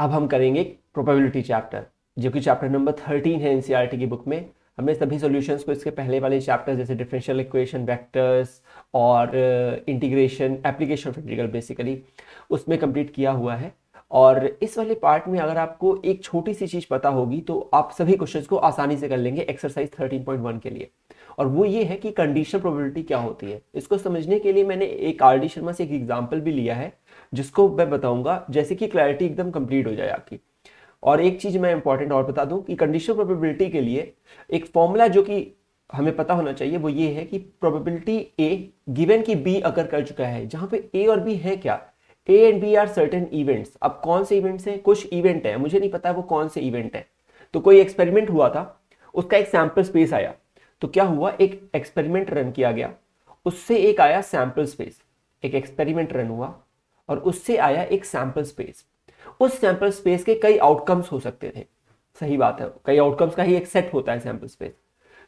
अब हम करेंगे प्रोबेबिलिटी चैप्टर जो कि चैप्टर नंबर थर्टीन है एनसीईआरटी e की बुक में हमने सभी सॉल्यूशंस को इसके पहले वाले चैप्टर जैसे डिफरेंशियल इक्वेशन वेक्टर्स और integration application of integral basically उसमें कंप्लीट किया हुआ है और इस वाले पार्ट में अगर आपको एक छोटी सी चीज़ पता होगी तो आप सभी क्वेश्चंस को आसानी से कर लेंगे एक्सरसाइज 13.1 के लिए और वो ये है कि कंडीशनल प्रोबेबिलिटी क्या होती है इसको समझने के लिए मैंने एक आर डी शर्मा से एक एग्जाम्पल भी लिया है जिसको मैं बताऊंगा जैसे कि क्लैरिटी एकदम कंप्लीट हो जाए आपकी और एक चीज मैं इंपॉर्टेंट और बता दूं कि कंडीशनल प्रोबेबिलिटी के लिए एक फॉर्मूला जो कि हमें पता होना चाहिए वो ये है कि प्रोबेबिलिटी ए गिवन की बी अगर कर चुका है जहां पे ए और बी है क्या A and B are certain events अब कौन से इवेंट्स हैं कुछ इवेंट है मुझे नहीं पता वो कौन से इवेंट है तो कोई एक्सपेरिमेंट हुआ था उसका एक सैंपल स्पेस आया तो क्या हुआ एक एक्सपेरिमेंट रन किया गया उससे एक आया सैंपल स्पेस एक एक्सपेरिमेंट रन हुआ और उससे आया एक सैंपल स्पेस उस सैंपल स्पेस के कई आउटकम्स हो सकते थे सही बात है कई आउटकम्स का ही एक सेट होता है सैंपल स्पेस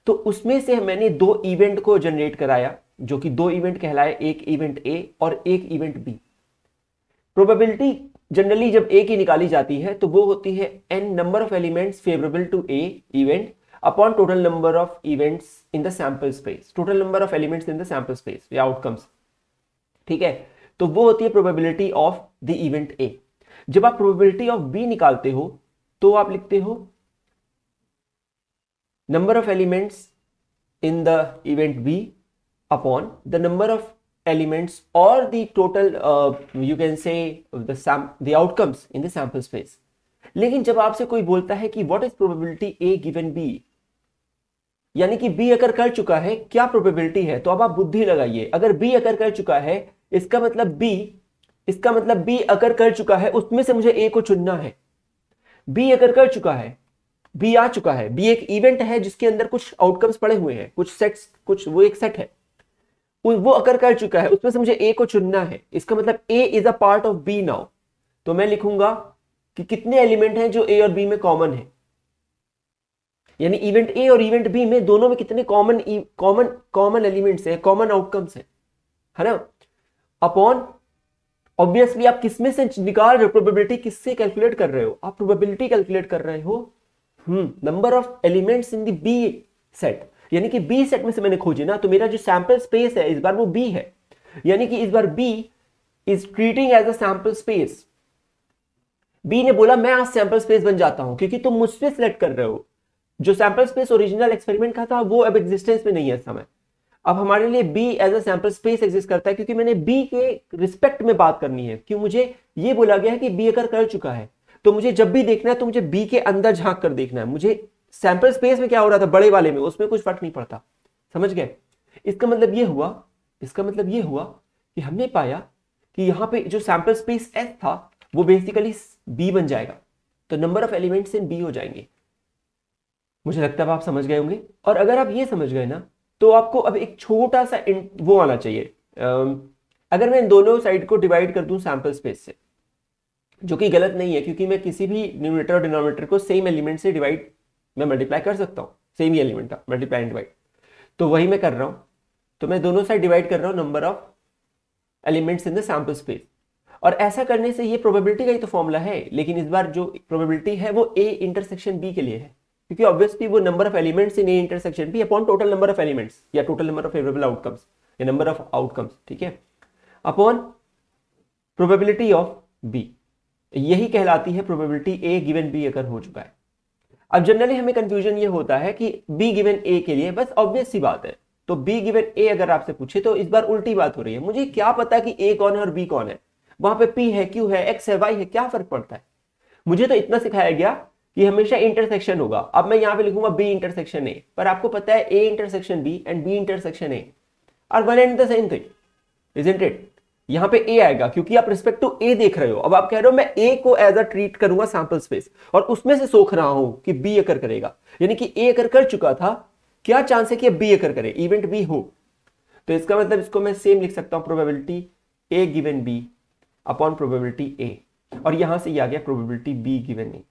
तो उसमें से मैंने दो इवेंट को जनरेट कराया जो कि दो इवेंट कहलाए एक इवेंट ए और एक इवेंट बी प्रोबेबिलिटी जनरली जब ए की निकाली जाती है तो वो होती है an number of elements favourable to a event upon total number of events in the sample space total number of elements in the sample space या आउटकम्स ठीक है तो वो होती है probability of the event A जब आप probability of B निकालते हो तो आप लिखते हो number of elements in the event B upon the number of elements और the total you can say the outcomes in the outcomes space लेकिन जब आपसे कोई बोलता है कि what is probability A given B यानी कि बी अगर कर चुका है क्या प्रोबेबिलिटी है तो अब आप बुद्धि लगाइए अगर बी अगर कर चुका है इसका मतलब बी इसका मतलब बी अगर कर चुका है उसमें से मुझे ए को चुनना है बी अगर कर चुका है बी आ चुका है बी एक इवेंट है जिसके अंदर कुछ आउटकम्स पड़े हुए हैं कुछ सेट्स कुछ वो एक सेट है वो अगर कर चुका है उसमें से मुझे ए को चुनना है इसका मतलब A is a part of B now तो मैं लिखूंगा कि कितने एलिमेंट हैं जो ए और बी में कॉमन है यानी इवेंट ए और इवेंट बी में दोनों में कितने कॉमन कॉमन कॉमन एलिमेंट्स हैं कॉमन आउटकम्स हैं है ना अपॉन ऑब्वियसली आप किसमें से निकाल रहे हो प्रोबेबिलिटी किससे कैलकुलेट कर रहे हो आप प्रोबेबिलिटी कैलकुलेट कर रहे हो number of elements in the B set यानी कि बी सेट में से मैंने खोजे ना तो मेरा जो सैंपल स्पेस है इस बार वो बी है यानी कि इस बार B is treating as a sample space B ने बोला मैं आज सैंपल स्पेस बन जाता हूं क्योंकि तुम मुझसे सिलेक्ट कर रहे हो जो सैंपल स्पेस ओरिजिनल एक्सपेरिमेंट का था वो अब एग्जिस्टेंस में नहीं है समय अब हमारे लिए B as a sample space exist करता है क्योंकि मैंने बी के रिस्पेक्ट में बात करनी है क्यों मुझे ये बोला गया है कि बी अगर कर चुका है तो मुझे जब भी देखना है तो मुझे बी के अंदर झांक कर देखना है मुझे सैंपल स्पेस में क्या हो रहा था बड़े वाले में उसमें कुछ फर्क नहीं पड़ता समझ गए इसका मतलब ये हुआ इसका मतलब ये हुआ कि हमने पाया कि यहाँ पे जो सैंपल स्पेस एस था वो बेसिकली बी बन जाएगा तो number of elements in B हो जाएंगे मुझे लगता है आप समझ गए होंगे और अगर आप ये समझ गए ना तो आपको अब एक छोटा सा वो आना चाहिए अगर मैं इन दोनों साइड को डिवाइड कर दूं सैंपल स्पेस से जो कि गलत नहीं है क्योंकि मैं किसी भी न्यूमिनेटर और डिनोमिनेटर को सेम एलिमेंट से डिवाइड मैं मल्टीप्लाई कर सकता हूं सेम ही एलिमेंट था मल्टीप्लाई एंड डिवाइड तो वही मैं कर रहा हूं तो मैं दोनों साइड डिवाइड कर रहा हूं number of elements in the sample space और ऐसा करने से ये प्रोबेबिलिटी का ही तो फॉर्मूला है लेकिन इस बार जो प्रोबेबिलिटी है वो ए इंटरसेक्शन बी के लिए है क्योंकि ऑब्वियसली वो number of elements in intersection भी upon total number of elements या total number of favourable outcomes या नंबर ऑफ आउटकम्स ठीक है अपॉन प्रोबेबिलिटी ऑफ बी यही कहलाती है प्रोबेबिलिटी ए गिवन बी अगर हो चुका है अब जनरली हमें कंफ्यूजन ये होता है कि बी गिवन ए के लिए बस ऑब्वियस सी बात है तो बी गिवन ए अगर आपसे पूछे तो इस बार उल्टी बात हो रही है मुझे क्या पता कि ए कौन है और बी कौन है वहां पे पी है क्यू है एक्स है वाई है क्या फर्क पड़ता है मुझे तो इतना सिखाया गया ये हमेशा इंटरसेक्शन होगा अब मैं यहां पे लिखूंगा बी इंटरसेक्शन ए पर आपको पता है A intersection B and B intersection A are one and the same thing isn't it पे ए आएगा क्योंकि आप रिस्पेक्ट टू ए देख रहे हो अब आप कह रहे हो मैं ए को एज अ ट्रीट करूंगा सैंपल स्पेस और उसमें से सोख रहा हूं कि बी अकर करेगा यानी कि ए अकर कर चुका था क्या चांस है कि बी अकर करे इवेंट बी हो तो इसका मतलब इसको मैं सेम लिख सकता हूं probability A given B upon probability A और यहां से ये आ गया प्रोबेबिलिटी बी गिवेन ए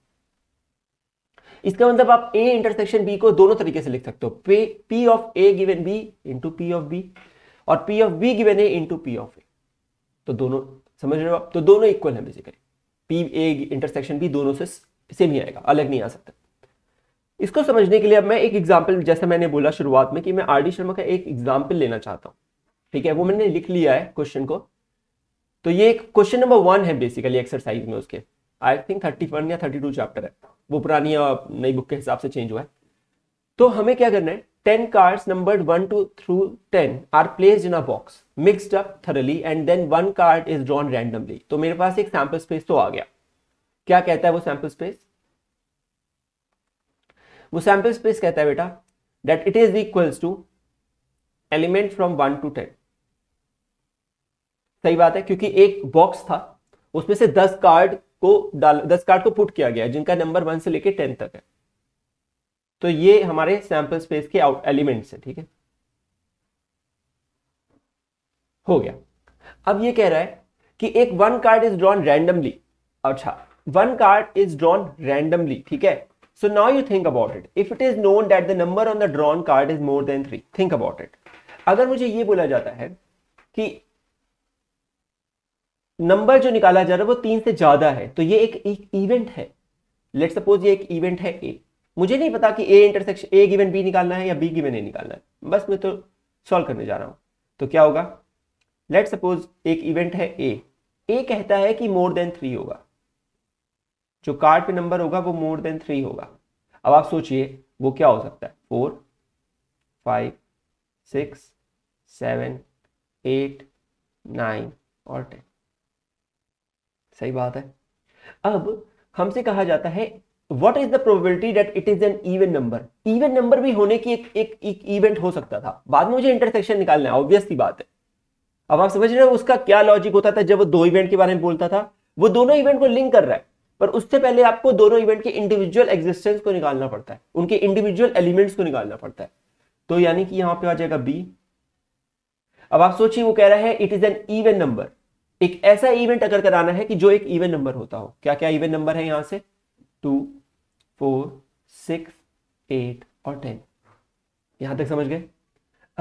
इसका मतलब आप ए इंटरसेक्शन बी को दोनों तरीके से लिख सकते हो पे P of A given B into P of B और P of B given A into P of A तो दोनों समझ रहे हो आप तो दोनों इक्वल है basically P A intersection B दोनों से सेम ही आएगा अलग नहीं आ सकता इसको समझने के लिए अब मैं एक एग्जाम्पल जैसे मैंने बोला शुरुआत में कि मैं आर डी शर्मा का एक एग्जाम्पल लेना चाहता हूँ ठीक है वो मैंने लिख लिया है क्वेश्चन को तो ये क्वेश्चन नंबर वन है बेसिकली एक्सरसाइज में उसके आई थिंक थर्टी वन या थर्टी टू चैप्टर है वो पुरानी और नई बुक के हिसाब से चेंज हुआ है तो हमें क्या करना है ten cards number one two through ten are placed in a box mixed up thoroughly and then one card is drawn randomly तो मेरे पास एक सैंपल स्पेस तो आ गया क्या कहता है वो सैंपल स्पेस वो सैंपल स्पेस कहता है बेटा that it is equals to element from one to ten सही बात है क्योंकि एक बॉक्स था उसमें से दस कार्ड को डाल दस कार्ड को पुट किया गया है जिनका नंबर वन से लेकर टेन तक है तो ये हमारे सैंपल स्पेस के आउट एलिमेंट्स है ठीक है हो गया अब ये कह रहा है कि एक one card is drawn randomly अच्छा one card is drawn randomly ठीक है so now you think about it if it is known that the number on the drawn card is more than three think about it अगर मुझे ये बोला जाता है कि नंबर जो निकाला जा रहा है वो तीन से ज्यादा है तो ये एक, इवेंट है लेट सपोज ये एक इवेंट है ए मुझे नहीं पता कि A intersection A given B निकालना है या बी गिवन ए निकालना है बस मैं तो सॉल्व करने जा रहा हूं तो क्या होगा लेट सपोज एक इवेंट है ए ए कहता है कि मोर देन थ्री होगा जो कार्ड पे नंबर होगा वो मोर देन थ्री होगा अब आप सोचिए वो क्या हो सकता है four five six seven eight nine और टेन सही बात है अब हमसे कहा जाता है what is the probability that it is an even number even number भी होने की एक एक, इवेंट हो सकता था बाद में मुझे इंटरसेक्शन निकालना है ऑब्वियस बात है अब आप समझ रहे हो उसका क्या लॉजिक होता था जब वो दो इवेंट के बारे में बोलता था वो दोनों इवेंट को लिंक कर रहा है पर उससे पहले आपको दोनों इवेंट के इंडिविजुअल एग्जिस्टेंस को निकालना पड़ता है उनके इंडिविजुअल एलिमेंट्स को निकालना पड़ता है तो यानी कि यहां पे आ जाएगा बी अब आप सोचिए वो कह रहा है it is an event number एक ऐसा इवेंट अगर कराना है कि जो एक इवेंट नंबर होता हो क्या क्या इवेंट नंबर है यहां से टू फोर सिक्स एट और टेन यहां तक समझ गए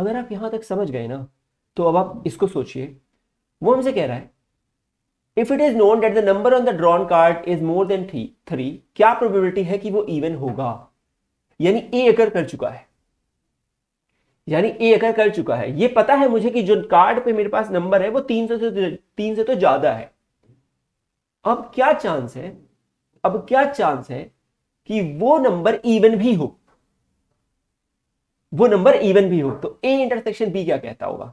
अगर आप यहां तक समझ गए ना तो अब आप इसको सोचिए वो हमसे कह रहा है if it is known that the number on the drawn card is more than three क्या प्रोबेबिलिटी है कि वो इवन होगा यानी ए अगर कर चुका है यानी ए अगर कर चुका है ये पता है मुझे कि जो कार्ड पे मेरे पास नंबर है वो तीन सौ से तीन से तो ज्यादा है अब क्या चांस है अब क्या चांस है कि वो नंबर इवन भी हो वो नंबर इवन भी हो तो ए इंटरसेक्शन बी क्या कहता होगा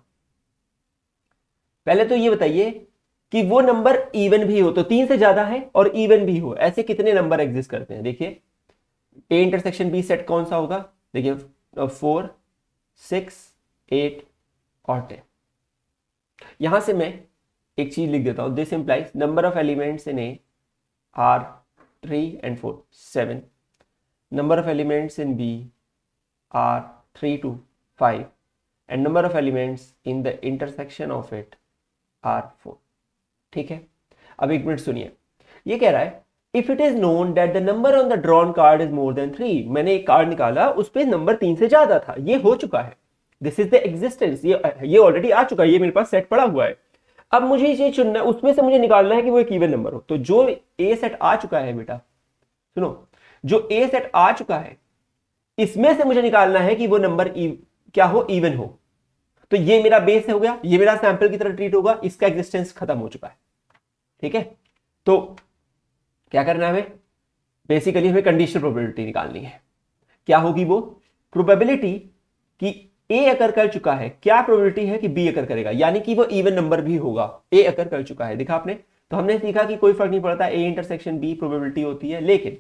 पहले तो ये बताइए कि वो नंबर इवन भी हो तो तीन से ज्यादा है और इवन भी हो ऐसे कितने नंबर एग्जिस्ट करते हैं देखिए ए इंटरसेक्शन बी सेट कौन सा होगा देखिए फोर सिक्स एट और टेन यहां से मैं एक चीज लिख देता हूं this implies number of elements in A are three and four seven number of elements in B are three two five and number of elements in the intersection of it are four ठीक है अब एक minute सुनिए ये कह रहा है if it is known that the number on the drawn card is more than three मैंने एक कार्ड निकाला उस पर नंबर तीन से ज्यादा था ये हो चुका है दिस इज द एग्जिस्टेंस ये ये ऑलरेडी आ चुका है ये मेरे पास सेट पड़ा हुआ है अब मुझे ये चुनना उसमें से मुझे निकालना है कि वो एक इवन नंबर हो तो जो ए सेट आ चुका है बेटा सुनो जो ए सेट आ चुका है इसमें से मुझे निकालना है कि वो नंबर e, क्या हो इवन हो तो ये मेरा बेस हो गया ये मेरा सैंपल की तरह ट्रीट होगा इसका एग्जिस्टेंस खत्म हो चुका है ठीक है तो क्या करना है हमें बेसिकली हमें कंडीशनल प्रोबेबिलिटी निकालनी है क्या होगी वो प्रोबेबिलिटी कि ए अकर कर चुका है क्या प्रोबेबिलिटी है कि बी अकर करेगा यानी कि वो इवन नंबर भी होगा ए अकर कर चुका है देखा आपने तो हमने सीखा कि कोई फर्क नहीं पड़ता ए इंटरसेक्शन बी प्रोबेबिलिटी होती है लेकिन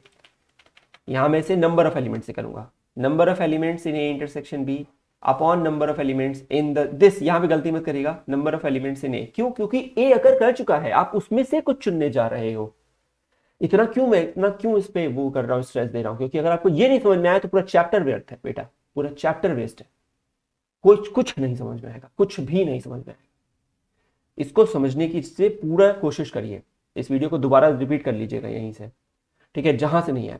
यहां मैं इसे नंबर ऑफ एलिमेंट से करूंगा number of elements in A intersection B upon number of elements in the this यहां पे गलती मत करेगा number of elements in A क्यों क्योंकि ए अकर कर चुका है आप उसमें से कुछ चुनने जा रहे हो इतना क्यों मैं इतना क्यों इस पर वो कर रहा हूँ स्ट्रेस दे रहा हूँ क्योंकि अगर आपको ये नहीं समझ में आया तो पूरा चैप्टर व्यर्थ है बेटा पूरा चैप्टर वेस्ट है कुछ कुछ नहीं समझ में आएगा कुछ भी नहीं समझ में आएगा इसको समझने की इससे पूरा कोशिश करिए इस वीडियो को दोबारा रिपीट कर लीजिएगा यहीं से ठीक है जहां से नहीं आया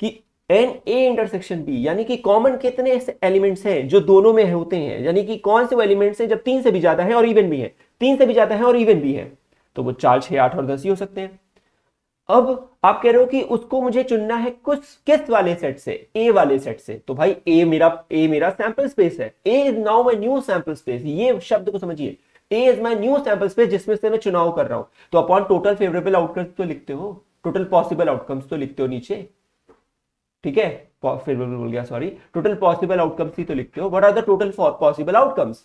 कि एन ए इंटरसेक्शन बी यानी कि कॉमन कितने ऐसे एलिमेंट्स हैं जो दोनों में होते हैं यानी कि कौन से वो एलिमेंट्स हैं जब तीन से भी ज्यादा है और इवन भी है तीन से भी ज्यादा है और इवन भी है तो वो चार छह आठ और दस ही हो सकते हैं अब आप कह रहे हो कि उसको मुझे चुनना है कुछ किस वाले सेट से ए वाले सेट से तो भाई ए मेरा ए मेरा सैंपल स्पेस है A is now my new sample space ये शब्द को समझिए A is my new sample space जिसमें से मैं चुनाव कर रहा हूं तो अपॉन टोटल फेवरेबल आउटकम्स तो लिखते हो टोटल पॉसिबल आउटकम्स तो लिखते हो नीचे ठीक है फेवरेबल बोल गया सॉरी टोटल पॉसिबल आउटकम्स ही तो लिखते हो what are the total possible outcomes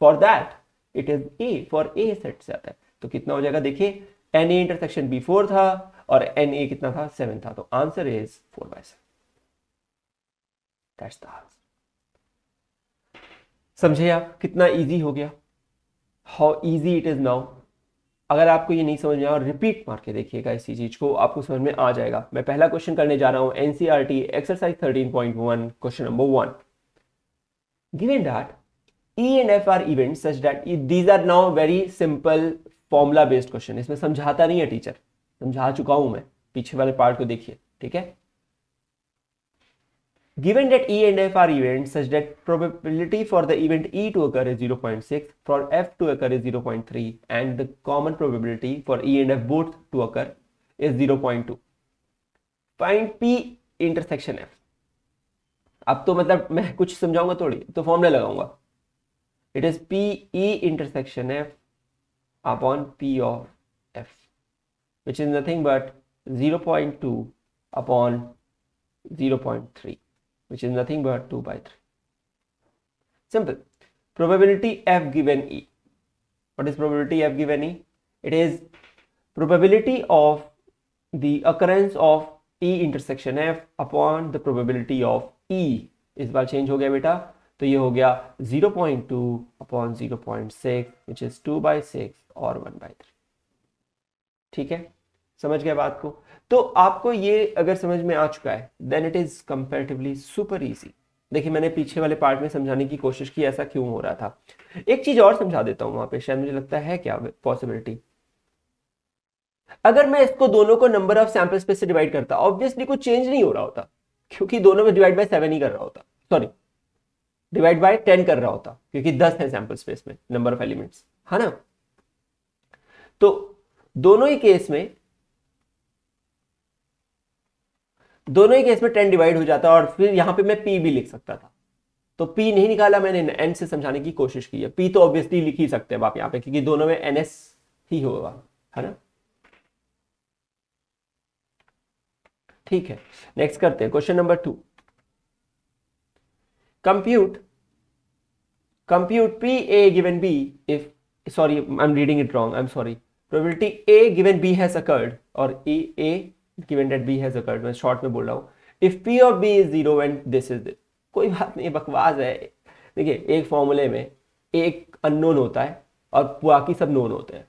for that it is A for A set से आता है तो कितना हो जाएगा देखिए N A intersection B four था और एन ए कितना था सेवन था तो answer is four by seven समझे आप कितना इजी हो गया how easy it is now अगर आपको ये नहीं समझ में आया रिपीट मार के देखिएगा इसी चीज को आपको समझ में आ जाएगा मैं पहला क्वेश्चन करने जा रहा हूं NCERT exercise 13.1 question number one given that E and F are event such that these are now very simple formula based question इसमें समझाता नहीं है टीचर समझा चुका हूं मैं पीछे वाले पार्ट को देखिए ठीक है given that E and F are event such that probability for the event E to occur is zero point six for F to occur is zero point three and the common probability for E and F both to occur is zero point two find P intersection F अब तो मतलब मैं कुछ समझाऊंगा थोड़ी तो formula लगाऊंगा it is P E intersection F upon P of which is nothing but 0.2 upon 0.3 which is nothing but 2 by 3 simple probability f given e what is probability f given e it is probability of the occurrence of e intersection f upon the probability of e इस बार change हो गया बेटा तो ये हो गया 0.2 upon 0.6 which is 2 by 6 or 1 by 3 ठीक है समझ गए बात को तो आपको ये अगर समझ में आ चुका है then it is comparatively super easy देखिए मैंने पीछे वाले पार्ट में समझाने की कोशिश की ऐसा क्यों हो रहा था एक चीज और समझा देता हूं वहां पे शायद मुझे लगता है क्या पॉसिबिलिटी अगर मैं इसको दोनों को नंबर ऑफ सैंपल्स पे से डिवाइड करता ऑब्वियसली कुछ चेंज नहीं हो रहा होता क्योंकि दोनों में डिवाइड बाय सेवन ही कर रहा होता सॉरी डिवाइड बाय टेन कर रहा होता क्योंकि दस है सैंपल स्पेस में नंबर ऑफ एलिमेंट्स है ना तो दोनों ही केस में दोनों ही केस में टेन डिवाइड हो जाता और फिर यहां पे मैं पी भी लिख सकता था तो पी नहीं निकाला मैंने एन से समझाने की कोशिश की है पी तो ऑब्वियसली लिख ही सकते हैं आप यहां पे क्योंकि दोनों में एन एस ही होगा है ना ठीक है नेक्स्ट करते हैं question number two compute compute p a given b if sorry i'm reading it wrong i'm sorry probability a given b has occurred or a A given that b has occurred मैं short में बोल रहा हूँ if P of B is zero and this is कोई बात नहीं बकवास है देखिए एक फॉर्मूले में एक अननोन होता है और बाकी सब नोन होते हैं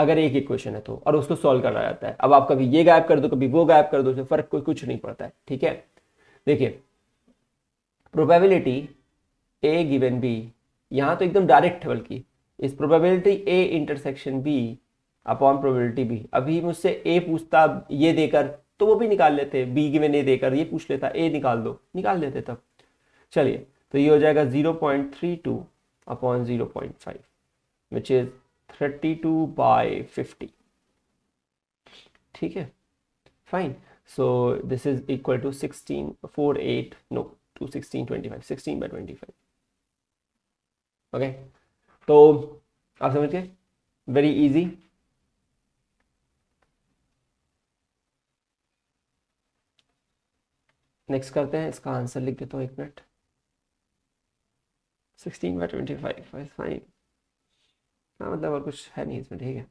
अगर एक इक्वेशन है तो और उसको सॉल्व करना जाता है अब आप कभी ये गायब कर दो कभी वो गायब कर दो उसमें फर्क कोई कुछ नहीं पड़ता है ठीक है देखिए प्रोबेबिलिटी ए गिवन बी यहां तो एकदम डायरेक्ट है बल्कि इस probability A intersection B upon probability भी अभी मुझसे ए पूछता ये देकर तो वो भी निकाल लेते बी में नहीं देकर ये पूछ लेता ए निकाल दो निकाल लेते तब चलिए तो ये हो जाएगा zero point three two upon zero point five which is thirty two by fifty ठीक है fine so this is equal to sixteen four eight no two sixteen twenty five sixteen by twenty five okay तो आप समझ गए very easy next करते हैं इसका answer लिख देता हूँ एक minute sixteen by twenty five fine मतलब और कुछ है नहीं इसमें ठीक है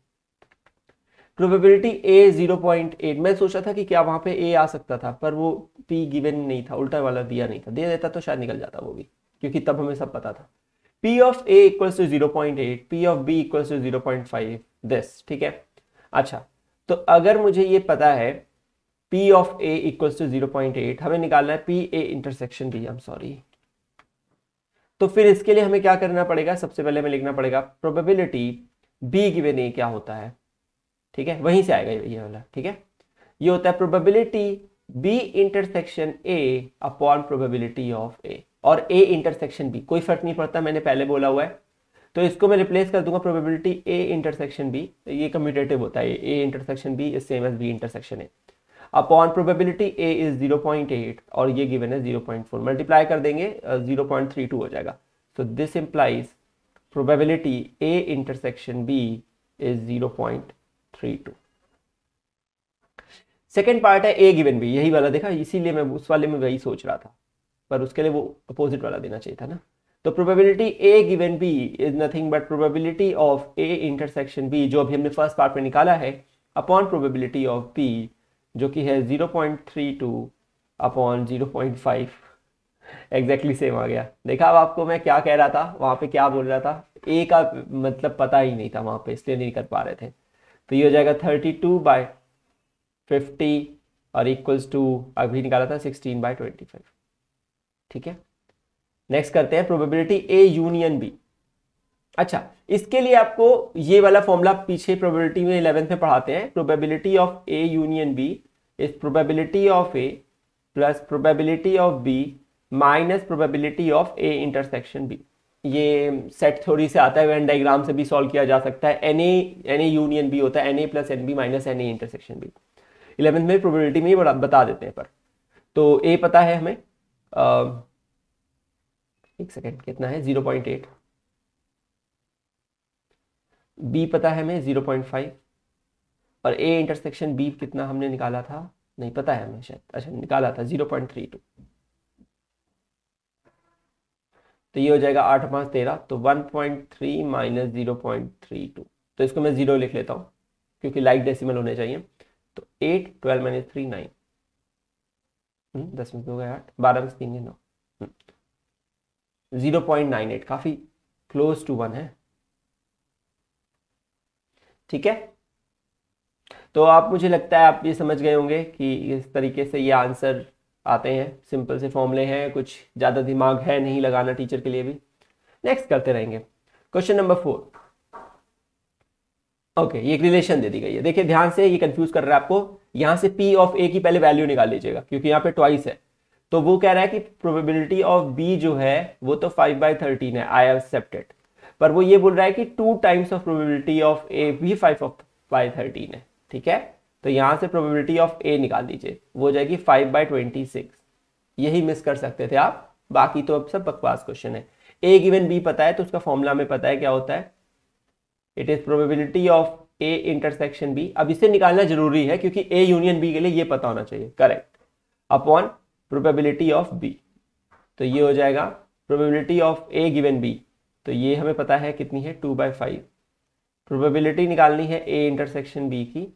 probability A zero point eight मैं सोचा था कि क्या वहां पे ए आ सकता था पर वो पी गिवन नहीं था उल्टा वाला दिया नहीं था दे देता तो शायद निकल जाता वो भी क्योंकि तब हमें सब पता था P of A equals to zero point eight P of B equals to zero point five this ठीक है अच्छा तो अगर मुझे ये पता है P of A equals to zero point eight हमें निकालना है P A intersection B um sorry तो फिर इसके लिए हमें क्या करना पड़ेगा सबसे पहले हमें लिखना पड़ेगा प्रोबेबिलिटी बी गिवेन ए क्या होता है ठीक है वहीं से आएगा ये वाला ठीक है ये होता है probability B intersection A upon probability of A और ए इंटरसेक्शन बी कोई फर्क नहीं पड़ता मैंने पहले बोला हुआ है तो इसको मैं रिप्लेस कर दूंगा प्रोबेबिलिटी ए इंटरसेक्शन बी ये कम्यूटेटिव होता है A intersection B is same as B intersection A upon probability A is 0.8 और ये गिवन है 0.4 मल्टीप्लाई कर देंगे 0.32 हो जाएगा so this implies probability A intersection B is 0.32 second part है ए गिवन बी यही वाला देखा इसीलिए मैं उस वाले में वही सोच रहा था पर उसके लिए वो अपोजिट वाला देना चाहिए था ना तो probability A given B is nothing but probability of A intersection B जो अभी हमने फर्स्ट पार्ट में निकाला है अपॉन प्रोबेबिलिटी ऑफ बी जो कि है zero point three two upon zero point five exactly same आ गया देखा अब आपको मैं क्या कह रहा था वहाँ पे क्या बोल रहा था ए का मतलब पता ही नहीं था वहाँ पे इसलिए नहीं कर पा रहे थे तो ये हो जाएगा थर्टी टू बाई फिफ्टी और इक्वल्स टू अभी निकाला था सिक्सटीन बाई ट्वेंटी फाइव ठीक है नेक्स्ट करते हैं प्रोबेबिलिटी ए यूनियन बी अच्छा इसके लिए आपको ये वाला फॉर्मूला पीछे प्रोबेबिलिटी में इलेवेंथ में पढ़ाते हैं probability of A union B is probability of A plus probability of B minus probability of A intersection B ये सेट थ्योरी से आता है वेन डायग्राम से भी सॉल्व किया जा सकता है N A N A union B होता है N A plus N B minus N A intersection B eleventh में प्रोबेबिलिटी में ही बता देते हैं पर तो ए पता है हमें आ, एक सेकेंड कितना है जीरो पॉइंट एट बी पता है हमें जीरो पॉइंट फाइव और ए इंटरसेक्शन बी कितना हमने निकाला था नहीं पता है हमें शायद अच्छा निकाला था जीरो पॉइंट थ्री टू तो ये हो जाएगा आठ पांच तेरह तो one point three minus zero point three two तो इसको मैं जीरो लिख लेता हूँ क्योंकि लाइक डेसिमल होने चाहिए तो eight twelve minus three nine दस में हो आठ बारह में तीन नौ जीरो पॉइंट नाइन एट काफ़ी क्लोज टू वन है ठीक है तो आप मुझे लगता है आप ये समझ गए होंगे कि इस तरीके से ये आंसर आते हैं सिंपल से फॉर्मूले हैं कुछ ज़्यादा दिमाग है नहीं लगाना टीचर के लिए भी नेक्स्ट करते रहेंगे क्वेश्चन नंबर फोर ओके ये एक रिलेशन दे दी गई है देखिए ध्यान से ये कंफ्यूज कर रहा है आपको यहां से पी ऑफ ए की पहले वैल्यू निकाल लीजिएगा क्योंकि यहाँ पे ट्वाइस है तो वो कह रहा है कि प्रोबेबिलिटी ऑफ बी जो है वो तो फाइव बाई थर्टीन है आई एक्सेप्टेड पर वो ये बोल रहा है कि two times of probability of A भी फाइव ऑफ फाइव थर्टीन है ठीक है तो यहां से प्रोबेबिलिटी ऑफ ए निकाल दीजिए वो हो जाएगी फाइव बाई ट्वेंटी सिक्स यही मिस कर सकते थे आप बाकी तो अब सब बकवास क्वेश्चन है ए गिवन बी पता है तो उसका फॉर्मूला में पता है क्या होता है it is probability of A intersection B अब इसे निकालना जरूरी है क्योंकि ए यूनियन बी के लिए ये पता होना चाहिए correct upon probability of B तो ये हो जाएगा probability of A given B तो ये हमें पता है कितनी है टू बाई फाइव प्रोबेबिलिटी निकालनी है ए इंटरसेक्शन बी की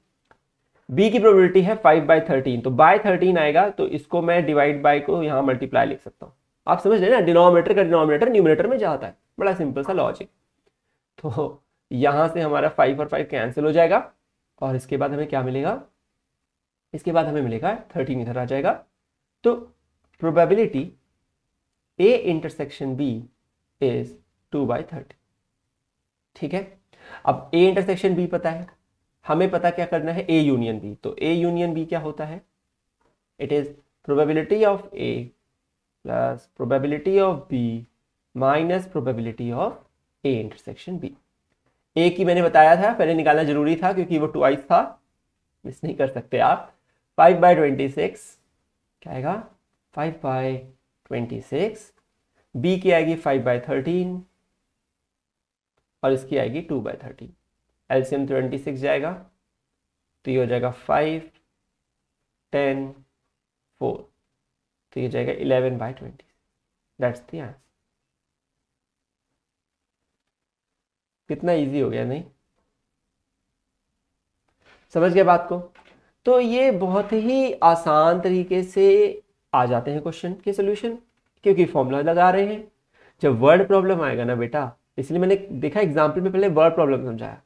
बी की प्रोबेबिलिटी है फाइव बाई थर्टीन तो बाय थर्टीन आएगा तो इसको मैं डिवाइड बाय को यहाँ मल्टीप्लाई लिख सकता हूँ आप समझ रहे ना डिनोमिनेटर का डिनोमिनेटर न्यूमिनेटर में जाता है बड़ा सिंपल सा लॉजिक तो यहाँ से हमारा फाइव और फाइव कैंसिल हो जाएगा और इसके बाद हमें क्या मिलेगा इसके बाद हमें मिलेगा थर्टीन इधर आ जाएगा तो probability A intersection B is two by thirty ठीक है अब ए इंटरसेक्शन बी पता है हमें पता क्या करना है ए यूनियन बी तो ए यूनियन बी क्या होता है it is probability of A plus probability of B minus probability of A intersection B A की मैंने बताया था पहले निकालना जरूरी था क्योंकि वो टू आइस था मिस नहीं कर सकते आप फाइव बाई ट्वेंटी सिक्स क्या आएगा five by twenty six B की आएगी फाइव बाई थर्टीन और इसकी आएगी टू बाई थर्टी एल्सियम ट्वेंटी सिक्स जाएगा तो ये हो जाएगा फाइव टेन फोर तो ये जाएगा eleven by twenty that's the answer कितना इजी हो गया नहीं समझ गया बात को तो ये बहुत ही आसान तरीके से आ जाते हैं क्वेश्चन के सोल्यूशन क्योंकि फॉर्मूला लगा रहे हैं जब वर्ड प्रॉब्लम आएगा ना बेटा इसलिए मैंने देखा एग्जाम्पल में पहले वर्ड प्रॉब्लम समझाया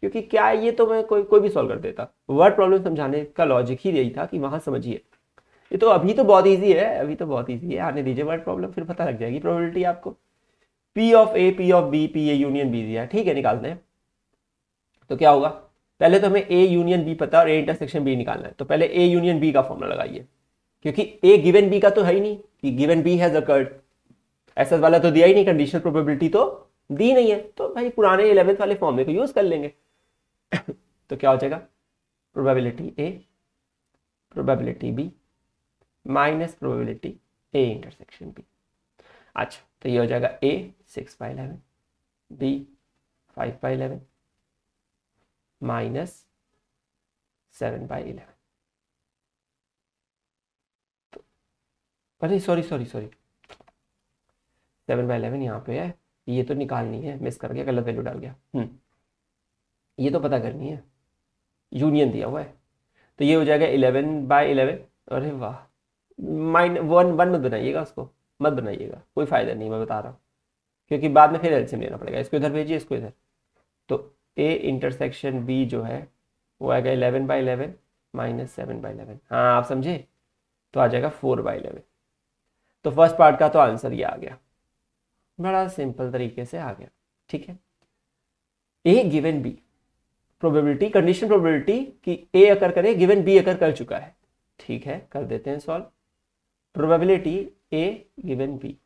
क्योंकि क्या है ये तो मैं कोई कोई भी सॉल्व कर देता वर्ड प्रॉब्लम समझाने का लॉजिक ही यही था कि वहाँ समझिए ये तो अभी तो बहुत इजी है अभी तो बहुत इजी है आने दीजिए वर्ड प्रॉब्लम फिर पता लग जाएगी प्रोबेबिलिटी आपको P of A P of B P A union B दिया ठीक है निकालते हैं तो क्या होगा पहले तो हमें ए यूनियन बी पता और ए इंटरसेक्शन बी निकालना है तो पहले ए यूनियन बी का फॉर्मूला लगाइए क्योंकि ए गिवन बी का तो है ही नहीं कि गिवन बी हैज अकर्ड ऐसा वाला तो दिया ही नहीं कंडीशनल प्रोबेबिलिटी तो दी नहीं है तो भाई पुराने इलेवेंथ वाले फॉर्मूले को यूज कर लेंगे तो क्या हो जाएगा probability A probability B minus probability A intersection B अच्छा तो ये हो जाएगा A six by eleven B five by eleven minus seven by eleven अरे sorry sorry sorry seven by eleven यहाँ पे है ये तो निकालनी है मिस कर गया गलत वैल्यू डाल गया हम्म। ये तो पता करनी है यूनियन दिया हुआ है तो ये हो जाएगा इलेवन बाय इलेवन अरे वाह माइन वन वन मत बनाइएगा उसको मत बनाइएगा कोई फ़ायदा नहीं मैं बता रहा हूँ क्योंकि बाद में फिर एल्सियम लेना पड़ेगा इसको इधर भेजिए इसको इधर तो ए इंटरसेक्शन बी जो है वो आएगा eleven by eleven minus seven by eleven हाँ आप समझे तो आ जाएगा फोर बाई इलेवन तो फर्स्ट पार्ट का तो आंसर ये आ गया बड़ा सिंपल तरीके से आ गया ठीक है A given B probability condition probability कि ए अकर करे गिवन बी अकर कर चुका है ठीक है कर देते हैं solve probability A given B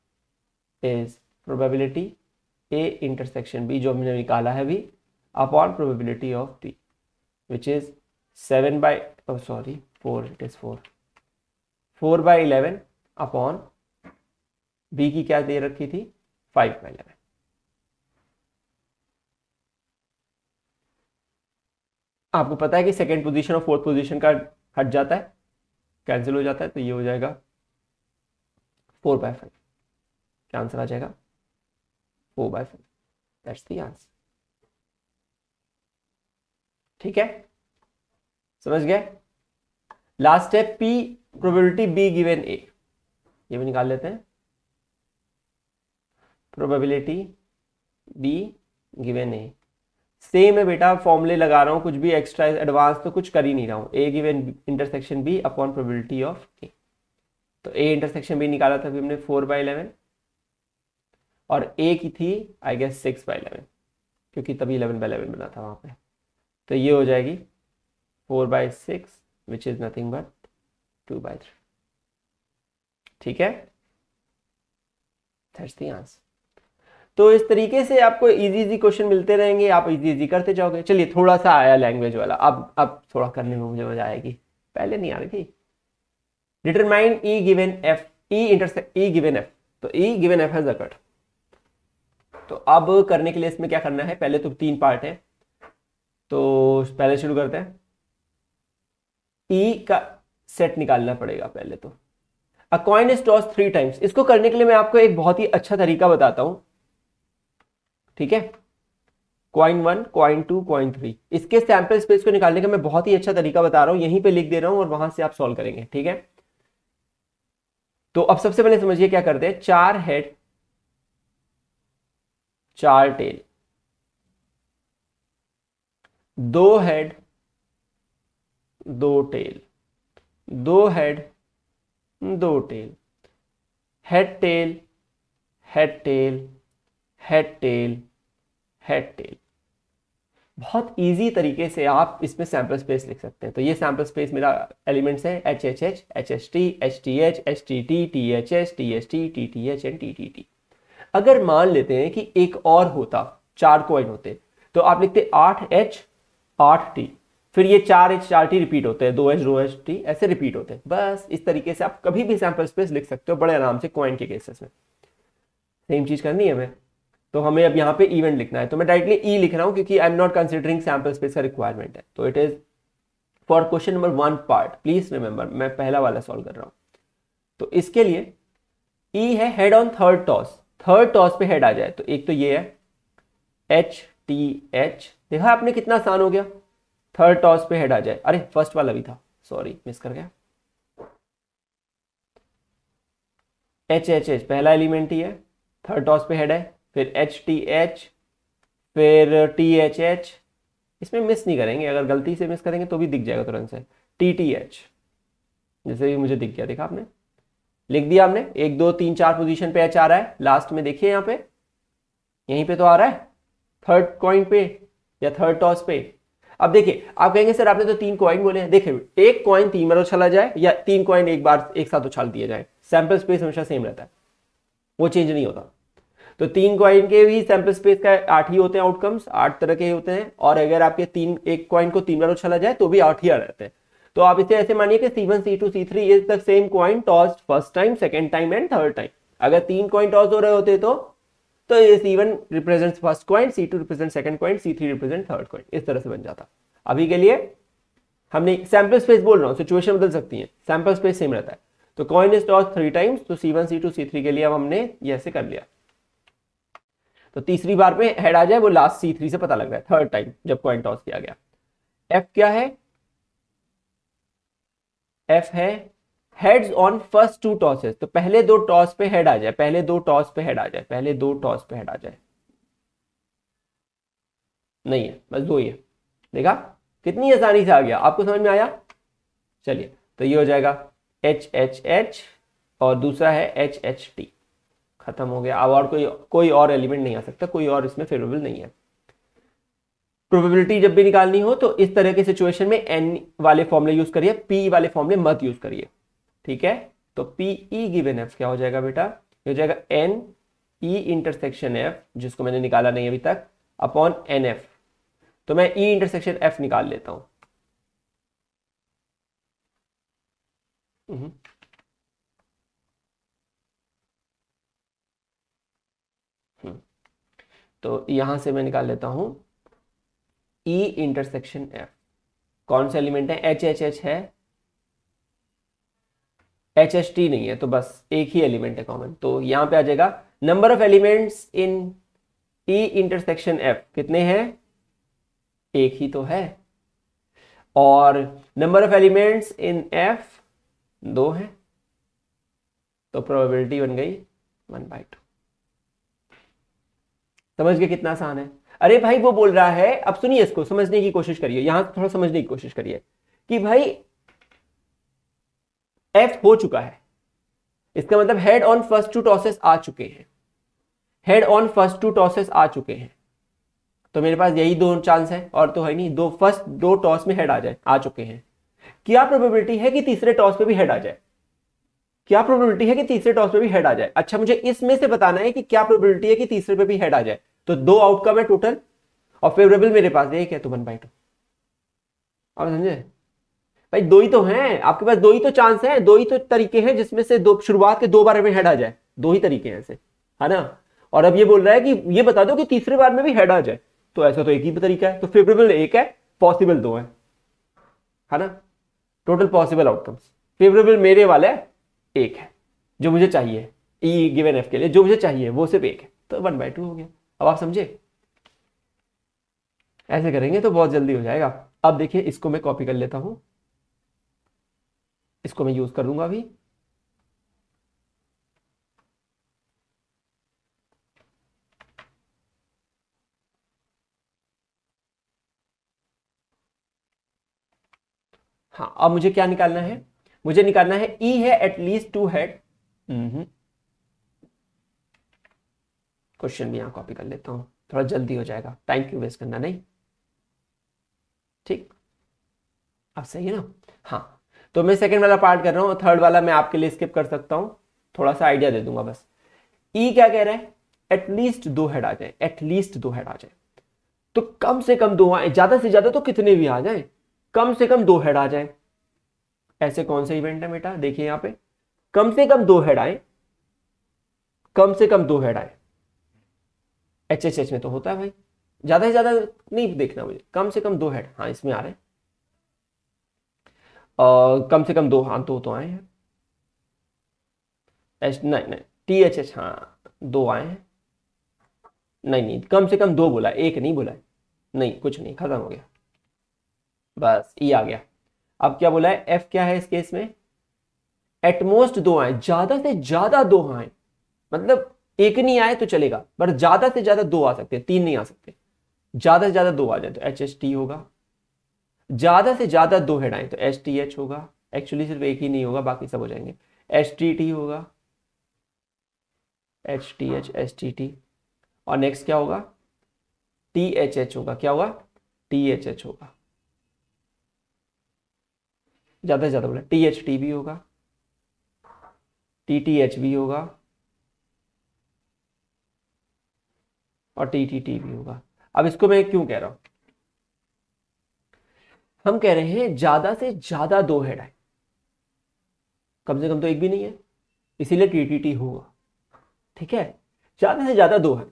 is probability A intersection B जो हमने निकाला है अभी upon probability of B which is seven by sorry four it is four four by eleven upon B की क्या दे रखी थी फाइव में लेना आपको पता है कि सेकेंड पोजीशन और फोर्थ पोजीशन का हट जाता है कैंसिल हो जाता है तो ये हो जाएगा फोर बाय फाइव क्या आंसर आ जाएगा four by five that's the answer ठीक है समझ गए लास्ट है P probability B given A ये भी निकाल लेते हैं probability B given A same है बेटा फॉर्मूले लगा रहा हूँ कुछ भी एक्स्ट्रा एडवांस तो कुछ कर ही नहीं रहा हूँ A given intersection B upon probability of A तो ए इंटरसेक्शन बी निकाला था अभी हमने फोर बाई इलेवन और ए की थी I guess six by eleven क्योंकि तभी इलेवन बाई इलेवन बना था वहाँ पे तो ये हो जाएगी four by six which is nothing but two by three ठीक है दैट्स द आंसर तो इस तरीके से आपको इजी इजी क्वेश्चन मिलते रहेंगे आप इजी इजी करते जाओगे चलिए थोड़ा सा आया लैंग्वेज वाला अब अब थोड़ा करने में मुझे मजा आएगी पहले नहीं आ रही थी determine E given F E intersect E given F तो E given F has occurred तो अब करने के लिए इसमें क्या करना है पहले तो तीन पार्ट है तो पहले शुरू करते हैं ई e का सेट निकालना पड़ेगा पहले तो a coin is toss three times इसको करने के लिए मैं आपको एक बहुत ही अच्छा तरीका बताता हूं ठीक है coin one coin two coin three इसके सैंपल स्पेस को निकालने का मैं बहुत ही अच्छा तरीका बता रहा हूं यहीं पे लिख दे रहा हूं और वहां से आप सॉल्व करेंगे ठीक है तो अब सबसे पहले समझिए क्या करते हैं चार हेड चार टेल दो हेड दो टेल दो हेड दो tail head tail head tail head tail head tail बहुत इजी तरीके से आप इसमें सैम्पल स्पेस लिख सकते हैं तो ये सैम्पल स्पेस मेरा एलिमेंट्स है H H H H H T H T H H T T T H H T H T T T H and T T T अगर मान लेते हैं कि एक और होता चार कॉइन होते तो आप लिखते आठ एच आठ टी फिर ये चार एच चार टी रिपीट होते हैं दो एच दो एच टी ऐसे रिपीट होते हैं बस इस तरीके से आप कभी भी सैम्पल स्पेस लिख सकते हो बड़े आराम से कॉइन के केसेस में सेम चीज़ करनी है हमें तो हमें अब यहाँ पे इवेंट लिखना है तो मैं डायरेक्टली ई e लिख रहा हूँ क्योंकि I am not considering sample space का रिक्वायरमेंट है तो it is for question number one part please remember मैं पहला वाला सॉल्व कर रहा हूँ तो इसके लिए ई e है head on third toss third toss पे हेड आ जाए तो एक तो ये है एच टी एच देखा आपने कितना आसान हो गया थर्ड टॉस पे हेड आ जाए अरे फर्स्ट वाला भी था सॉरी मिस कर गया एच एच एच पहला एलिमेंट ही है थर्ड टॉस पे हेड है फिर एच टी एच फिर टी एच एच इसमें मिस नहीं करेंगे अगर गलती से मिस करेंगे तो भी दिख जाएगा तुरंत से टी टी एच जैसे भी मुझे दिख गया देखा आपने लिख दिया हमने एक दो तीन चार पोजीशन पे एच आ रहा है लास्ट में देखिए यहाँ पे यहीं पे तो आ रहा है थर्ड कॉइन पे या थर्ड टॉस पे अब देखिए आप कहेंगे सर आपने तो तीन कॉइन बोले हैं देखिए एक कॉइन तीन बार उछाला जाए या तीन कॉइन एक बार एक साथ उछाल दिया जाए सैंपल स्पेस हमेशा सेम रहता है वो चेंज नहीं होता तो तीन क्वाइन के भी सैंपल स्पेस का आठ ही होते हैं आउटकम्स आठ तरह के होते हैं और अगर आपके तीन एक क्वाइन को तीन बार उछाला जाए तो भी आठ ही आ रहते हैं तो आप इसे ऐसे मानिए कि C one C two C three is the same coin toss first time second time and third time अगर तीन क्वाइन टॉस हो रहे होते तो तो ये C one represent first coin C two represent second coin C three represent third coin इस तरह से बन जाता अभी के लिए हमने सैम्पल स्पेस बोल रहा हूँ सिचुएशन बदल सकती है सैम्पल स्पेस सेम रहता है तो coin is toss three times तो C one C two C three के लिए अब हमने ये ऐसे कर लिया तो तीसरी बार पे हेड आ जाए वो लास्ट सी थ्री से पता लग रहा है थर्ड टाइम जब कॉइन टॉस किया गया एफ क्या है एफ है heads on first two tosses तो पहले दो टॉस पे हेड आ जाए पहले दो टॉस पे हेड आ जाए पहले दो टॉस पे हेड आ जाए नहीं है बस दो ही है देखा कितनी आसानी से आ गया आपको समझ में आया चलिए तो ये हो जाएगा एच एच एच और दूसरा है एच एच टी खत्म हो गया अब और कोई कोई और एलिमेंट नहीं आ सकता कोई और इसमें फेवरेबल नहीं है प्रोबेबिलिटी जब भी निकालनी हो तो इस तरह के सिचुएशन में एन वाले फॉर्मले यूज करिए पी वाले फॉर्मले मत यूज करिए ठीक है तो पीई गिवेन एफ क्या हो जाएगा बेटा हो जाएगा एन ई इंटरसेक्शन एफ जिसको मैंने निकाला नहीं अभी तक अपॉन एन एफ तो मैं ई इंटरसेक्शन एफ निकाल लेता हूं हम्म। हम्म। तो यहां से मैं निकाल लेता हूं ई इंटरसेक्शन एफ कौन सा एलिमेंट है एच एच एच है एच एच टी नहीं है तो बस एक ही एलिमेंट है कॉमन तो यहां पे आ जाएगा number of elements in E intersection F कितने हैं एक ही तो है और number of elements in F दो हैं तो प्रोबेबिलिटी बन गई वन बाई टू समझ गए कितना आसान है अरे भाई वो बोल रहा है अब सुनिए इसको समझने की कोशिश करिए यहां थोड़ा समझने की कोशिश करिए कि भाई एफ हो चुका है इसका मतलब head on first two tosses आ चुके हैं head on first two tosses आ चुके हैं तो मेरे पास यही दो चांस है और तो है नहीं दो फर्स्ट दो टॉस में हेड आ जाए आ चुके हैं क्या प्रोबेबिलिटी है कि तीसरे टॉस पे भी हेड आ जाए क्या प्रोबेबिलिटी है कि तीसरे टॉस पे भी हेड आ जाए अच्छा मुझे इसमें से बताना है कि क्या प्रोबेबिलिटी है कि तीसरे पे भी हेड आ जाए तो दो आउटकम है टोटल और फेवरेबल मेरे पास एक है तो वन बाई टू आप समझे भाई दो ही तो हैं आपके पास दो ही तो चांस है दो ही तो तरीके हैं जिसमें से दो शुरुआत के दो बार में हेड आ जाए दो ही तरीके हैं ऐसे है ना और अब ये बोल रहा है कि ये बता दो कि तीसरे बार में भी हेड आ जाए तो ऐसा तो एक ही तरीका है तो फेवरेबल एक है पॉसिबल दो है ना टोटल पॉसिबल आउटकम्स फेवरेबल मेरे वाले एक है जो मुझे चाहिए ई गिवन एफ के लिए जो मुझे चाहिए वो सिर्फ एक है तो वन बाई टू हो गया अब आप समझे ऐसे करेंगे तो बहुत जल्दी हो जाएगा अब देखिए इसको मैं कॉपी कर लेता हूं इसको मैं यूज कर लूंगा अभी हाँ अब मुझे क्या निकालना है मुझे निकालना है ई e है एटलीस्ट टू हेड क्वेश्चन भी यहां कॉपी कर लेता हूं थोड़ा जल्दी हो जाएगा टाइम क्यों वेस्ट करना नहीं ठीक अब सही है ना हाँ तो मैं सेकंड वाला पार्ट कर रहा हूं थर्ड वाला मैं आपके लिए स्किप कर सकता हूं थोड़ा सा आइडिया दे दूंगा बस ई e क्या कह रहा है एटलीस्ट दो हेड आ जाए एटलीस्ट दो हेड आ जाए तो कम से कम दो आए ज्यादा से ज्यादा तो कितने भी आ जाए कम से कम दो हेड आ जाए ऐसे कौन सा इवेंट है बेटा देखिए यहां पे कम से कम दो हेड आए कम से कम दो हेड आए एच एच एच में तो होता है भाई ज्यादा से ज्यादा नहीं देखना मुझे कम से कम दो हेड हाँ इसमें आ रहे हैं uh, कम से कम दो हाँ दो तो आए हैं एच नहीं नहीं टी एच एच हाँ दो आए हैं नहीं नहीं कम से कम दो बोला एक नहीं बोला नहीं कुछ नहीं खत्म हो गया बस ये आ गया अब क्या बोला है एफ क्या है इस केस में एटमोस्ट दो आए ज्यादा से ज्यादा दो आए मतलब एक नहीं आए तो चलेगा पर ज्यादा से ज्यादा दो आ सकते हैं तीन नहीं आ सकते ज्यादा से ज्यादा दो आ जाए तो एच टी होगा ज्यादा से ज्यादा दो हेड आए तो एस होगा एक्चुअली सिर्फ एक ही नहीं होगा बाकी सब हो जाएंगे एस टी टी होगा H T H S T T और नेक्स्ट क्या होगा टी एच एच होगा क्या होगा टी एच एच होगा ज़्यादा से ज़्यादा बोले टी एच टी भी होगा टी टी एच भी होगा और टी टी टी भी होगा अब इसको मैं क्यों कह रहा हूं हम कह रहे हैं ज्यादा से ज्यादा दो हेड आए कम से कम तो एक भी नहीं है इसीलिए टी टी टी होगा ठीक है ज्यादा से ज्यादा दो है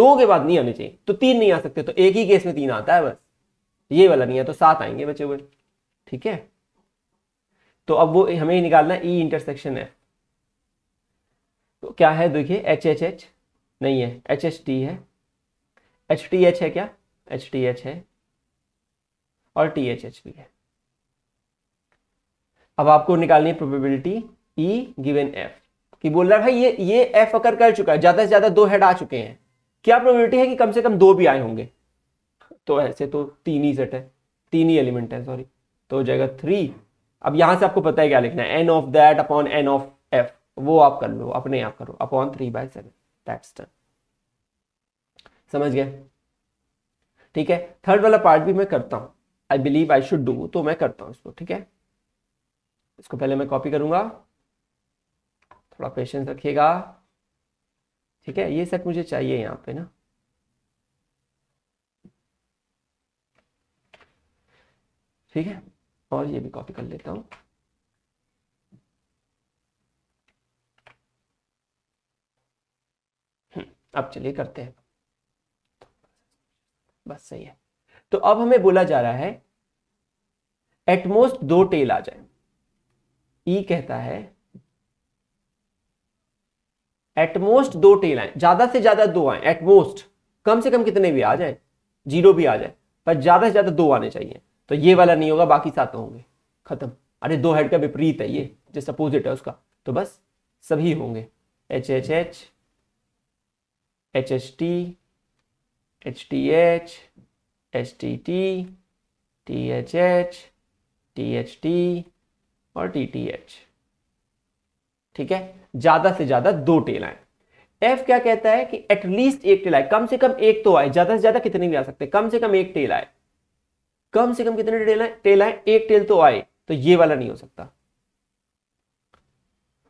दो के बाद नहीं आने चाहिए तो तीन नहीं आ सकते तो एक ही केस में तीन आता है बस ये वाला नहीं है तो सात आएंगे बचे हुए ठीक है तो अब वो हमें ही निकालना ई इंटरसेक्शन एफ तो क्या है देखिए एच एच एच नहीं है एच एच टी है एच टी एच है क्या एच टी एच है और टी एच एच भी है अब आपको निकालनी है प्रोबेबिलिटी ई गिवन एफ कि बोल रहा है भाई ये ये एफ अकर कर चुका है ज़्यादा से ज़्यादा दो हेड आ चुके हैं क्या प्रोबेबिलिटी है कि कम से कम दो भी आए होंगे तो ऐसे तो तीन ही सेट है तीन ही एलिमेंट है सॉरी तो हो जाएगा थ्री अब यहां से आपको पता है क्या लिखना है N of that upon N of F वो आप कर लो अपने आप करो upon three by seven that's done समझ गए ठीक है थर्ड वाला पार्ट भी मैं करता हूं I believe I should do तो मैं करता हूं इसको ठीक है इसको पहले मैं कॉपी करूंगा थोड़ा पेशेंस रखिएगा ठीक है ये सेट मुझे चाहिए यहां पे ना ठीक है और ये भी कॉपी कर लेता हूं हम्म, अब चलिए करते हैं बस सही है तो अब हमें बोला जा रहा है एटमोस्ट दो टेल आ जाए ई e कहता है एटमोस्ट दो टेल आए ज्यादा से ज्यादा दो आए एटमोस्ट कम से कम कितने भी आ जाए जीरो भी आ जाए पर ज्यादा से ज्यादा दो आने चाहिए तो ये वाला नहीं होगा बाकी सातों होंगे खत्म अरे दो हेड का विपरीत है ये जो सपोजिट है उसका तो बस सभी होंगे H H H H H T H T H H T T T H H T H T और टी टी एच ठीक है ज्यादा से ज्यादा दो टेल आए एफ क्या कहता है कि एटलीस्ट एक टेल आए कम से कम एक तो आए ज्यादा से ज्यादा कितने भी आ सकते कम से कम एक टेल आए कम से कम कितने टेल आए टेल आए एक टेल तो आए तो ये वाला नहीं हो सकता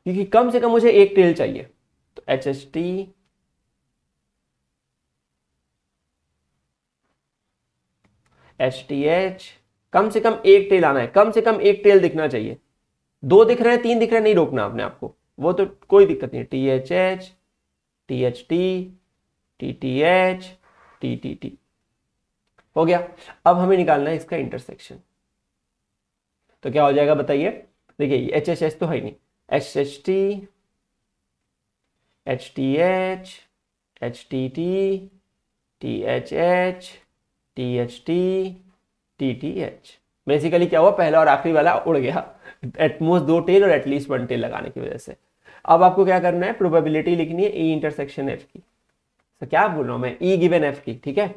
क्योंकि कम से कम मुझे एक टेल चाहिए तो H H T H T H कम से कम एक टेल आना है कम से कम एक टेल दिखना चाहिए दो दिख रहे हैं तीन दिख रहे हैं नहीं रोकना आपने आपको वो तो कोई दिक्कत नहीं T H H T H T T T H T T T हो गया अब हमें निकालना है इसका इंटरसेक्शन तो क्या हो जाएगा बताइए देखिए एच एच एच तो है नहीं H H T H T H H T T T H H T H T T T H basically क्या हुआ पहला और आखिरी वाला उड़ गया एटमोस्ट दो टेल और एटलीस्ट वन टेल लगाने की वजह से अब आपको क्या करना है प्रोबेबिलिटी लिखनी है ई इंटरसेक्शन एफ की तो क्या बोल रहा हूँ मैं ई गिवन एफ की ठीक है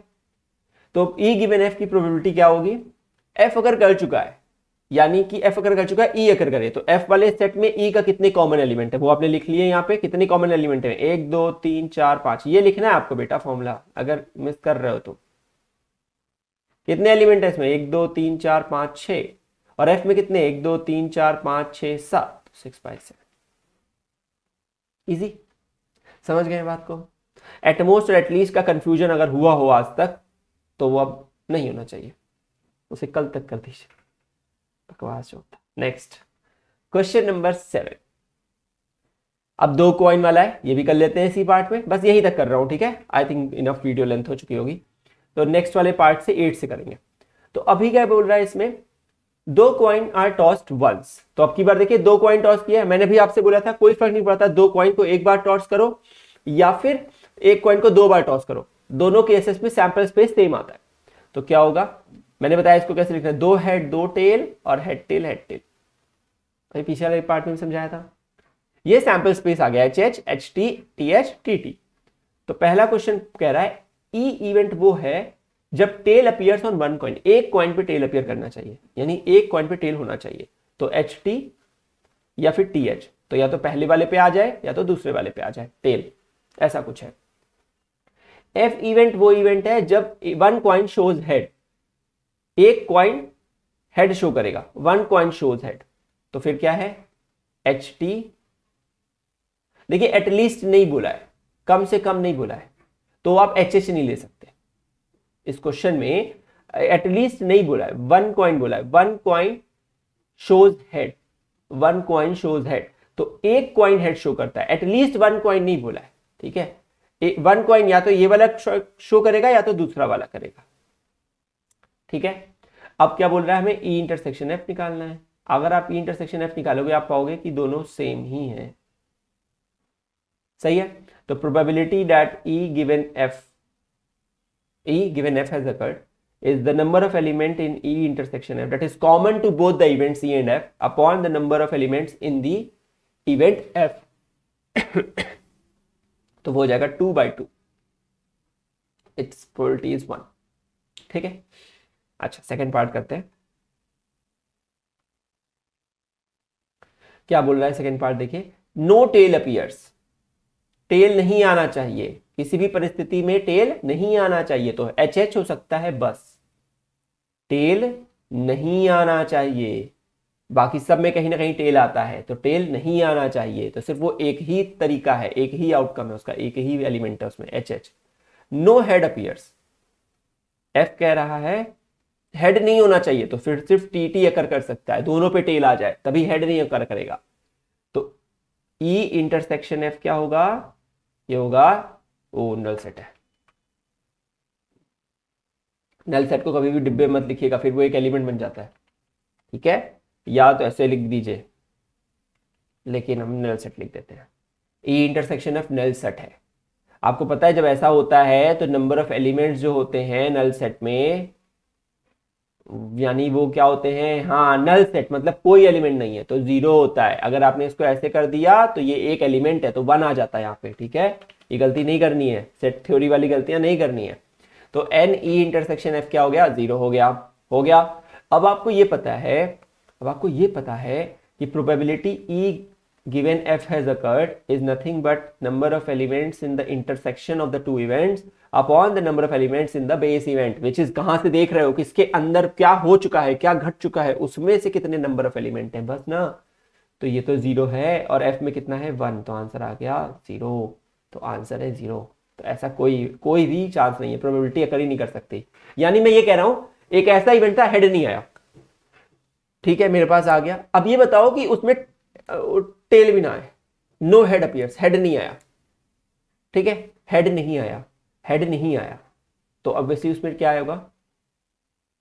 तो ई गिवन एफ की प्रोबेबिलिटी क्या होगी एफ अगर कर चुका है यानी कि एफ अगर कर चुका है ई e अगर करे तो एफ वाले सेट में ई e का कितने कॉमन एलिमेंट है वो आपने लिख लिया यहाँ पे कितने कॉमन एलिमेंट है एक दो तीन चार पांच ये लिखना है आपको बेटा फॉर्मूला अगर मिस कर रहे हो तो कितने एलिमेंट है इसमें एक दो तीन चार पांच छ और एफ में कितने एक दो तीन चार पांच छ सात सिक्स बाई सेवन इजी समझ गए बात को एटमोस्ट और एटलीस्ट का कंफ्यूजन अगर हुआ हो आज तक तो वो अब नहीं होना चाहिए उसे कल तक कर दीजिए बकवास जो होता नेक्स्ट क्वेश्चन नंबर सेवन अब दो कॉइन वाला है ये भी कर लेते हैं इसी पार्ट में बस यही तक कर रहा हूँ ठीक है I think enough video length हो चुकी होगी तो नेक्स्ट वाले पार्ट से एट से करेंगे तो अभी क्या बोल रहा है इसमें दो कॉइन आर टॉस्ड वंस तो अब की बार देखिए दो कॉइन टॉस किया है मैंने भी आपसे बोला था कोई फर्क नहीं पड़ता दो कॉइन को एक बार टॉस करो या फिर एक कॉइन को दो बार टॉस करो दोनों केसेस में सैंपल स्पेस सेम आता है तो क्या होगा मैंने बताया इसको कैसे लिखना है दो हेड दो टेल और हेड टेल हेड टेल भाई पीछे वाले पार्ट में समझाया था ये सैंपल स्पेस आ गया H H H T T H T T तो पहला क्वेश्चन कह रहा है ई e इवेंट वो है जब tail appears on one coin एक कॉइन पे टेल अपियर करना चाहिए यानी एक कॉइन पे टेल होना चाहिए तो एच टी या फिर टी एच तो या तो पहले वाले पे आ जाए या तो दूसरे वाले पे आ जाए टेल ऐसा कुछ है एफ इवेंट वो इवेंट है जब वन क्वाइन शोज हेड एक क्वाइन हेड शो करेगा वन क्वाइन शोज हेड तो फिर क्या है एच टी देखिए एटलीस्ट नहीं बोला है कम से कम नहीं बोला है तो आप एच एच नहीं ले सकते इस क्वेश्चन में एटलीस्ट नहीं बोला है वन क्वाइन बोला है one coin shows head one coin shows head तो एक क्वाइन हेड शो करता है एटलीस्ट वन क्वाइन नहीं बोला है ठीक है वन कॉइन या तो ये वाला शो करेगा या तो दूसरा वाला करेगा ठीक है अब क्या बोल रहा है हमें ई इंटरसेक्शन एफ निकालना है अगर आप ई इंटरसेक्शन एफ निकालोगे आप पाओगे कि दोनों सेम ही हैं सही है तो probability that E given F E given F has occurred is the number of element in E intersection F that is common to both the event E and F upon the number of elements in the event F तो वो हो जाएगा two by two it's probability is one ठीक है अच्छा second part करते हैं क्या बोल रहा है सेकेंड पार्ट देखिए नो टेल अपियर्स टेल नहीं आना चाहिए किसी भी परिस्थिति में टेल नहीं आना चाहिए तो एच एच हो सकता है बस टेल नहीं आना चाहिए बाकी सब में कहीं ना कहीं टेल आता है तो टेल नहीं आना चाहिए तो सिर्फ वो एक ही तरीका है एक ही आउटकम है उसका एक ही एलिमेंट है उसमें H H no head appears F कह रहा है हेड नहीं होना चाहिए तो फिर सिर्फ टी टी अकर कर सकता है दोनों पे टेल आ जाए तभी हेड नहीं अकर करेगा तो ई इंटरसेक्शन एफ क्या होगा ये होगा ओ नल सेट है नल सेट को कभी भी डिब्बे मत लिखिएगा फिर वो एक एलिमेंट बन जाता है ठीक है या तो ऐसे लिख दीजिए लेकिन हम नल सेट लिख देते हैं E intersection of null set है आपको पता है जब ऐसा होता है तो नंबर ऑफ एलिमेंट्स जो होते हैं नल सेट में यानी वो क्या होते हैं हाँ नल सेट मतलब कोई एलिमेंट नहीं है तो जीरो होता है अगर आपने इसको ऐसे कर दिया तो ये एक एलिमेंट है तो वन आ जाता है यहाँ पे ठीक है ये गलती नहीं करनी है सेट थ्योरी वाली गलतियां नहीं करनी है तो एन ई इंटरसेक्शन एफ क्या हो गया जीरो हो गया हो गया अब आपको ये पता है अब आपको ये पता है कि probability E e given f has occurred is nothing but number of elements in the intersection the the two events upon the number of elements in the base event which is कहां से देख रहे हो किसके अंदर क्या हो चुका है क्या घट चुका है उसमें से कितने नंबर ऑफ एलिमेंट हैं बस ना तो ये तो जीरो है और एफ में कितना है वन तो आंसर आ गया जीरो तो आंसर है जीरो तो ऐसा कोई कोई भी चांस नहीं है प्रोबेबिलिटी अकर ही नहीं कर सकती यानी मैं ये कह रहा हूं एक ऐसा इवेंट था हेड नहीं आया ठीक है मेरे पास आ गया अब ये बताओ कि उसमें टेल भी ना आए नो हेड अपियर्स हेड नहीं आया ठीक है हेड नहीं आया हेड नहीं आया तो वैसे उसमें क्या होगा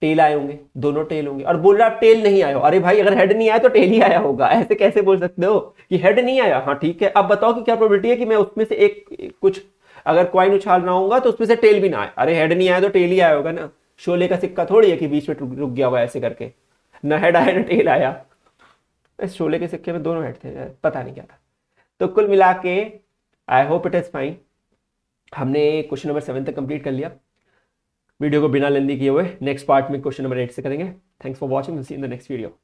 टेल आए होंगे दोनों टेल होंगे और बोल रहा आप टेल नहीं आया अरे भाई अगर हेड नहीं आया तो टेल ही आया होगा ऐसे कैसे बोल सकते हो कि हेड नहीं आया हाँ ठीक है अब बताओ कि क्या प्रॉब्लिटी है कि मैं उसमें से एक कुछ अगर क्वाइन उछाल रहा तो उसमें से टेल भी ना आए अरे हेड नहीं आया तो टेल ही आया होगा ना शोले का सिक्का थोड़ी है कि बीच में रुक गया हुआ ऐसे करके ना हेड आया ना टेल आया इस शोले के सिक्के में दोनों हेड थे पता नहीं क्या था तो कुल मिला के I hope it is fine हमने क्वेश्चन नंबर सेवन तक कंप्लीट कर लिया वीडियो को बिना लेंदी किए हुए नेक्स्ट पार्ट में क्वेश्चन नंबर एट से करेंगे thanks for watching see in the next video